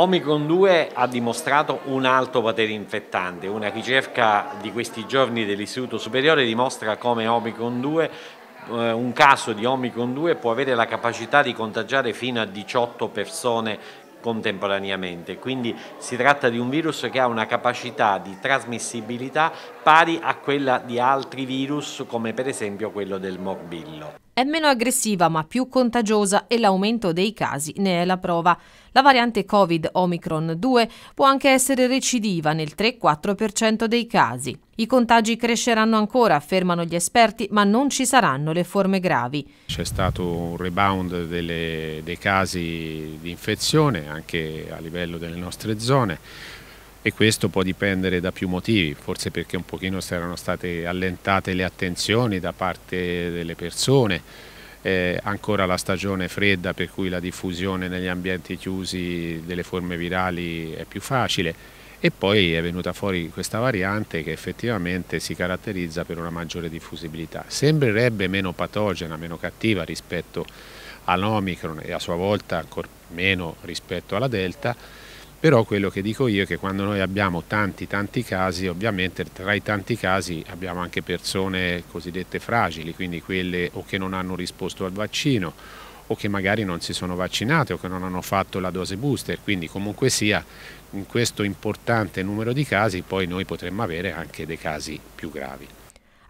Omicron 2 ha dimostrato un alto potere infettante, una ricerca di questi giorni dell'Istituto Superiore dimostra come Omicron 2 eh, un caso di Omicron 2 può avere la capacità di contagiare fino a 18 persone contemporaneamente, quindi si tratta di un virus che ha una capacità di trasmissibilità pari a quella di altri virus come per esempio quello del morbillo. È meno aggressiva ma più contagiosa e l'aumento dei casi ne è la prova. La variante Covid Omicron 2 può anche essere recidiva nel 3-4% dei casi. I contagi cresceranno ancora, affermano gli esperti, ma non ci saranno le forme gravi. C'è stato un rebound delle, dei casi di infezione anche a livello delle nostre zone e questo può dipendere da più motivi, forse perché un pochino erano state allentate le attenzioni da parte delle persone, eh, ancora la stagione fredda per cui la diffusione negli ambienti chiusi delle forme virali è più facile e poi è venuta fuori questa variante che effettivamente si caratterizza per una maggiore diffusibilità. Sembrerebbe meno patogena, meno cattiva rispetto all'Omicron e a sua volta ancora meno rispetto alla Delta, però quello che dico io è che quando noi abbiamo tanti tanti casi, ovviamente tra i tanti casi abbiamo anche persone cosiddette fragili, quindi quelle o che non hanno risposto al vaccino o che magari non si sono vaccinate o che non hanno fatto la dose booster, quindi comunque sia in questo importante numero di casi poi noi potremmo avere anche dei casi più gravi.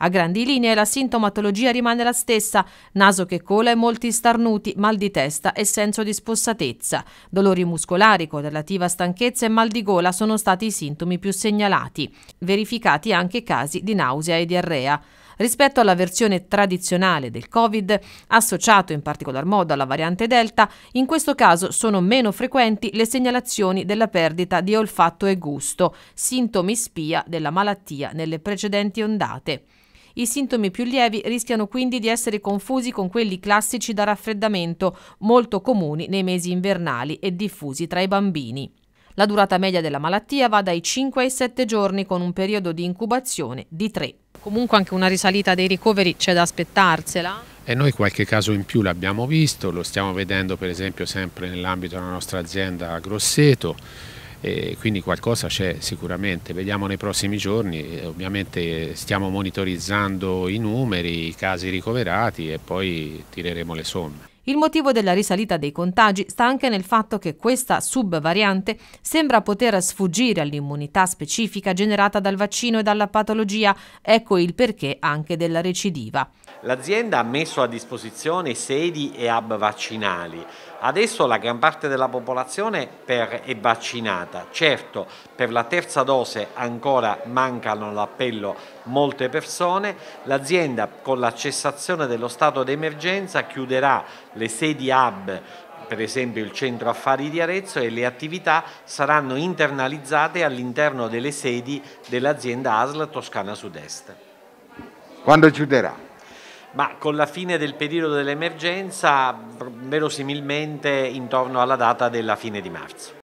A grandi linee la sintomatologia rimane la stessa, naso che cola e molti starnuti, mal di testa e senso di spossatezza. Dolori muscolari con relativa stanchezza e mal di gola sono stati i sintomi più segnalati, verificati anche casi di nausea e diarrea. Rispetto alla versione tradizionale del Covid, associato in particolar modo alla variante Delta, in questo caso sono meno frequenti le segnalazioni della perdita di olfatto e gusto, sintomi spia della malattia nelle precedenti ondate. I sintomi più lievi rischiano quindi di essere confusi con quelli classici da raffreddamento, molto comuni nei mesi invernali e diffusi tra i bambini. La durata media della malattia va dai 5 ai 7 giorni con un periodo di incubazione di 3. Comunque anche una risalita dei ricoveri c'è da aspettarsela? E noi qualche caso in più l'abbiamo visto, lo stiamo vedendo per esempio sempre nell'ambito della nostra azienda a Grosseto, e quindi qualcosa c'è sicuramente, vediamo nei prossimi giorni, eh, ovviamente stiamo monitorizzando i numeri, i casi ricoverati e poi tireremo le somme. Il motivo della risalita dei contagi sta anche nel fatto che questa subvariante sembra poter sfuggire all'immunità specifica generata dal vaccino e dalla patologia, ecco il perché anche della recidiva. L'azienda ha messo a disposizione sedi e hub vaccinali Adesso la gran parte della popolazione è vaccinata, certo per la terza dose ancora mancano l'appello molte persone, l'azienda con la cessazione dello stato d'emergenza chiuderà le sedi hub per esempio il centro affari di Arezzo e le attività saranno internalizzate all'interno delle sedi dell'azienda ASL Toscana Sud-Est. Quando chiuderà? Ma con la fine del periodo dell'emergenza, verosimilmente intorno alla data della fine di marzo.